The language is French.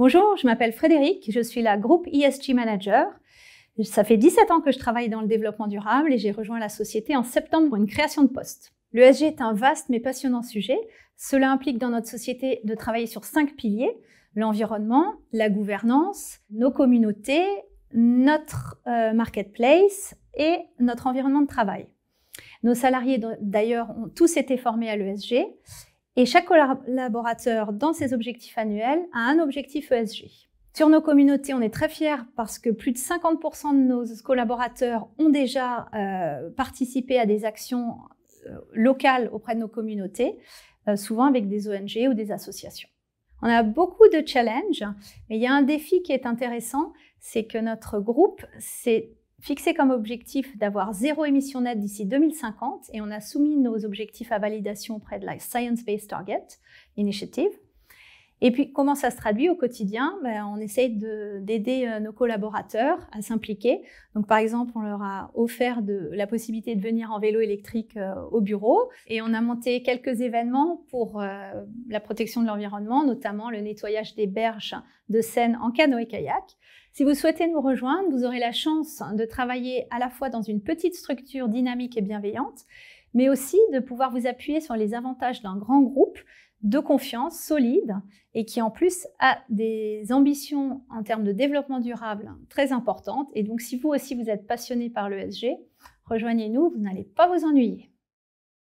Bonjour, je m'appelle Frédéric, je suis la groupe ESG Manager. Ça fait 17 ans que je travaille dans le développement durable et j'ai rejoint la société en septembre pour une création de poste. L'ESG e est un vaste mais passionnant sujet. Cela implique dans notre société de travailler sur cinq piliers, l'environnement, la gouvernance, nos communautés, notre euh, marketplace et notre environnement de travail. Nos salariés d'ailleurs ont tous été formés à l'ESG et chaque collaborateur, dans ses objectifs annuels, a un objectif ESG. Sur nos communautés, on est très fiers parce que plus de 50% de nos collaborateurs ont déjà euh, participé à des actions euh, locales auprès de nos communautés, euh, souvent avec des ONG ou des associations. On a beaucoup de challenges, mais il y a un défi qui est intéressant, c'est que notre groupe s'est fixé comme objectif d'avoir zéro émission nette d'ici 2050 et on a soumis nos objectifs à validation auprès de la Science Based Target Initiative et puis, comment ça se traduit au quotidien ben, On essaye d'aider euh, nos collaborateurs à s'impliquer. Donc, par exemple, on leur a offert de, la possibilité de venir en vélo électrique euh, au bureau. Et on a monté quelques événements pour euh, la protection de l'environnement, notamment le nettoyage des berges de Seine en canoë-kayak. Si vous souhaitez nous rejoindre, vous aurez la chance de travailler à la fois dans une petite structure dynamique et bienveillante, mais aussi de pouvoir vous appuyer sur les avantages d'un grand groupe de confiance, solide, et qui en plus a des ambitions en termes de développement durable très importantes. Et donc si vous aussi vous êtes passionné par l'ESG, rejoignez-nous, vous n'allez pas vous ennuyer.